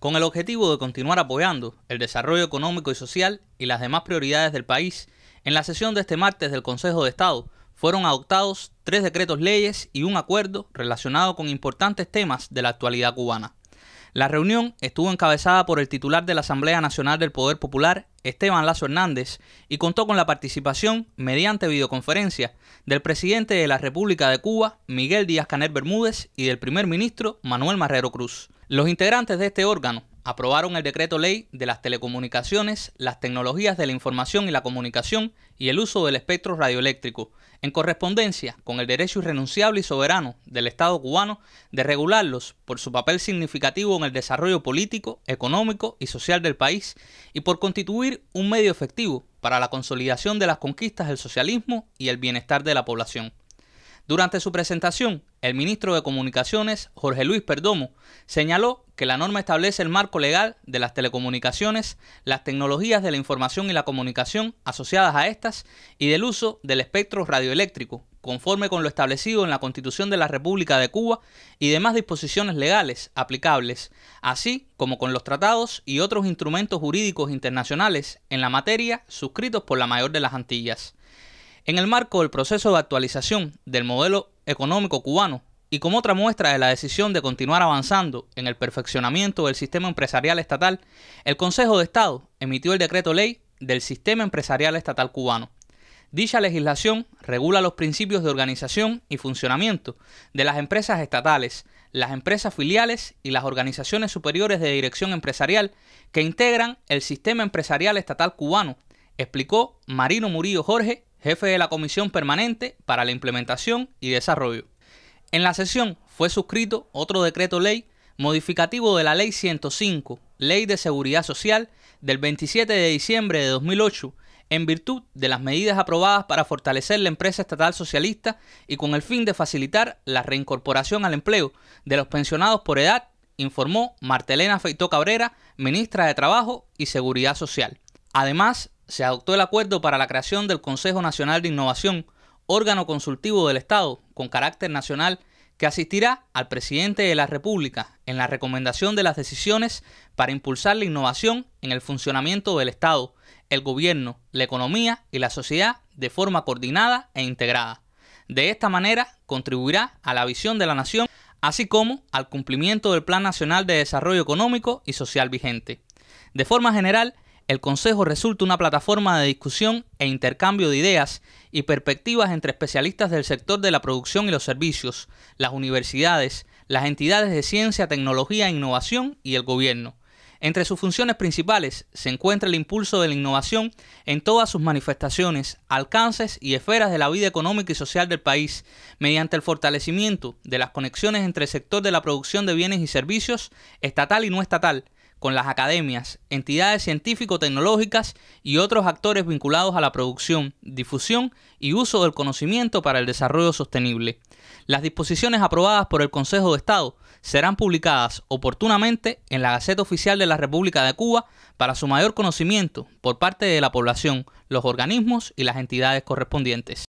con el objetivo de continuar apoyando el desarrollo económico y social y las demás prioridades del país, en la sesión de este martes del Consejo de Estado fueron adoptados tres decretos leyes y un acuerdo relacionado con importantes temas de la actualidad cubana. La reunión estuvo encabezada por el titular de la Asamblea Nacional del Poder Popular, Esteban Lazo Hernández, y contó con la participación, mediante videoconferencia, del presidente de la República de Cuba, Miguel Díaz Canel Bermúdez, y del primer ministro, Manuel Marrero Cruz. Los integrantes de este órgano aprobaron el decreto ley de las telecomunicaciones, las tecnologías de la información y la comunicación y el uso del espectro radioeléctrico, en correspondencia con el derecho irrenunciable y soberano del Estado cubano de regularlos por su papel significativo en el desarrollo político, económico y social del país y por constituir un medio efectivo para la consolidación de las conquistas del socialismo y el bienestar de la población. Durante su presentación, el ministro de Comunicaciones, Jorge Luis Perdomo, señaló que la norma establece el marco legal de las telecomunicaciones, las tecnologías de la información y la comunicación asociadas a estas y del uso del espectro radioeléctrico, conforme con lo establecido en la Constitución de la República de Cuba y demás disposiciones legales aplicables, así como con los tratados y otros instrumentos jurídicos internacionales en la materia suscritos por la mayor de las Antillas. En el marco del proceso de actualización del modelo económico cubano y como otra muestra de la decisión de continuar avanzando en el perfeccionamiento del sistema empresarial estatal, el Consejo de Estado emitió el decreto ley del sistema empresarial estatal cubano. Dicha legislación regula los principios de organización y funcionamiento de las empresas estatales, las empresas filiales y las organizaciones superiores de dirección empresarial que integran el sistema empresarial estatal cubano, explicó Marino Murillo Jorge, jefe de la Comisión Permanente para la Implementación y Desarrollo. En la sesión fue suscrito otro decreto ley modificativo de la Ley 105, Ley de Seguridad Social, del 27 de diciembre de 2008, en virtud de las medidas aprobadas para fortalecer la empresa estatal socialista y con el fin de facilitar la reincorporación al empleo de los pensionados por edad, informó Martelena Feito Cabrera, ministra de Trabajo y Seguridad Social. Además, se adoptó el acuerdo para la creación del Consejo Nacional de Innovación, órgano consultivo del Estado con carácter nacional que asistirá al presidente de la República en la recomendación de las decisiones para impulsar la innovación en el funcionamiento del Estado, el gobierno, la economía y la sociedad de forma coordinada e integrada. De esta manera contribuirá a la visión de la nación, así como al cumplimiento del Plan Nacional de Desarrollo Económico y Social vigente. De forma general, el Consejo resulta una plataforma de discusión e intercambio de ideas y perspectivas entre especialistas del sector de la producción y los servicios, las universidades, las entidades de ciencia, tecnología e innovación y el gobierno. Entre sus funciones principales se encuentra el impulso de la innovación en todas sus manifestaciones, alcances y esferas de la vida económica y social del país, mediante el fortalecimiento de las conexiones entre el sector de la producción de bienes y servicios, estatal y no estatal, con las academias, entidades científico-tecnológicas y otros actores vinculados a la producción, difusión y uso del conocimiento para el desarrollo sostenible. Las disposiciones aprobadas por el Consejo de Estado serán publicadas oportunamente en la Gaceta Oficial de la República de Cuba para su mayor conocimiento por parte de la población, los organismos y las entidades correspondientes.